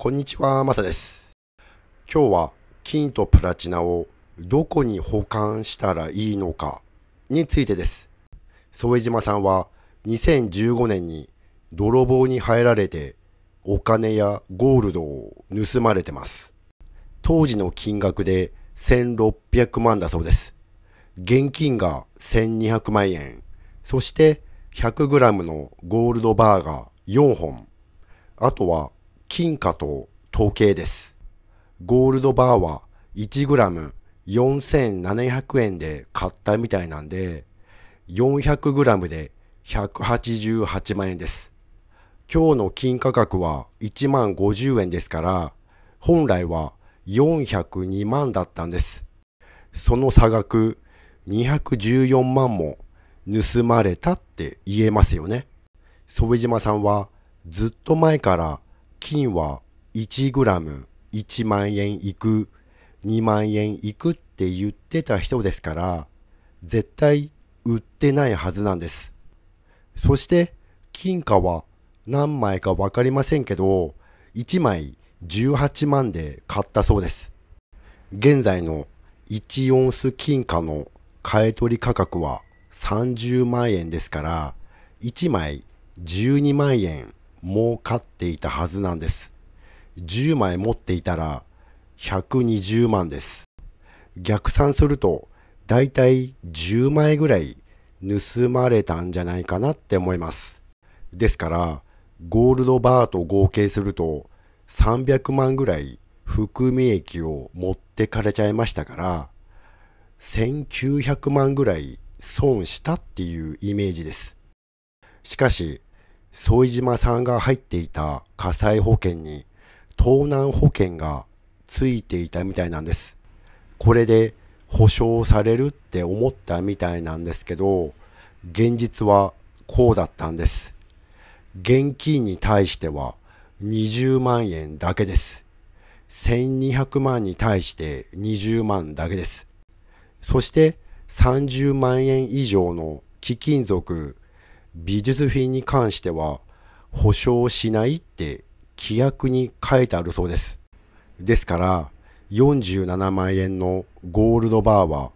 こんにちは、まさです。今日は金とプラチナをどこに保管したらいいのかについてです。添島さんは2015年に泥棒に入られてお金やゴールドを盗まれてます。当時の金額で1600万だそうです。現金が1200万円、そして 100g のゴールドバーが4本、あとは金貨と統計です。ゴールドバーは 1g4700 円で買ったみたいなんで、400g で188万円です。今日の金価格は1万50円ですから、本来は402万だったんです。その差額214万も盗まれたって言えますよね。副島さんはずっと前から金は 1g1 万円いく2万円いくって言ってた人ですから絶対売ってないはずなんですそして金貨は何枚か分かりませんけど1枚18万で買ったそうです現在の1オンス金貨の買取価格は30万円ですから1枚12万円儲かっていたはずなんです。10枚持っていたら120万です。逆算するとだいたい10枚ぐらい盗まれたんじゃないかなって思います。ですからゴールドバーと合計すると300万ぐらい含み益を持ってかれちゃいましたから1900万ぐらい損したっていうイメージです。しかし副島さんが入っていた火災保険に盗難保険がついていたみたいなんです。これで保証されるって思ったみたいなんですけど、現実はこうだったんです。現金に対しては20万円だけです。1200万に対して20万だけです。そして30万円以上の貴金属美術品に関しては保証しないって規約に書いてあるそうです。ですから47万円のゴールドバーは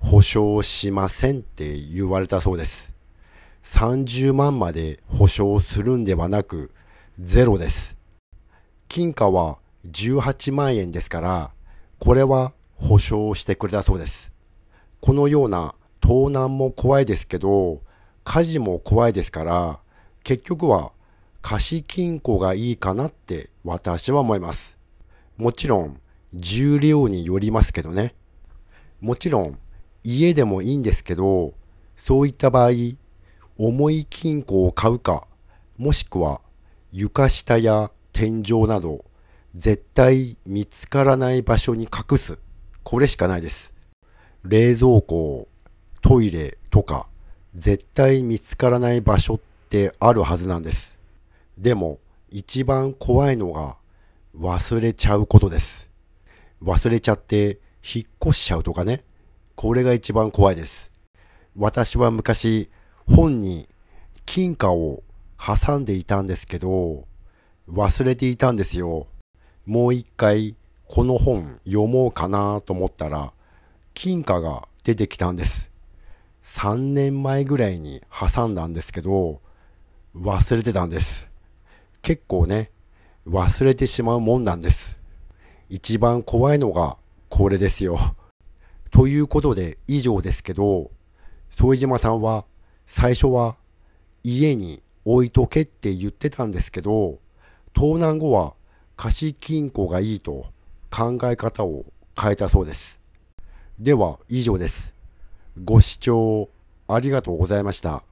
保証しませんって言われたそうです。30万まで保証するんではなくゼロです。金貨は18万円ですから、これは保証してくれたそうです。このような盗難も怖いですけど、火事も怖いですから結局は貸金庫がいいかなって私は思います。もちろん重量によりますけどね。もちろん家でもいいんですけどそういった場合重い金庫を買うかもしくは床下や天井など絶対見つからない場所に隠すこれしかないです冷蔵庫トイレとか絶対見つからない場所ってあるはずなんです。でも一番怖いのが忘れちゃうことです。忘れちゃって引っ越しちゃうとかね。これが一番怖いです。私は昔本に金貨を挟んでいたんですけど忘れていたんですよ。もう一回この本読もうかなと思ったら金貨が出てきたんです。3年前ぐらいに挟んだんですけど、忘れてたんです。結構ね、忘れてしまうもんなんです。一番怖いのがこれですよ。ということで以上ですけど、副島さんは最初は家に置いとけって言ってたんですけど、盗難後は貸金庫がいいと考え方を変えたそうです。では以上です。ご視聴ありがとうございました。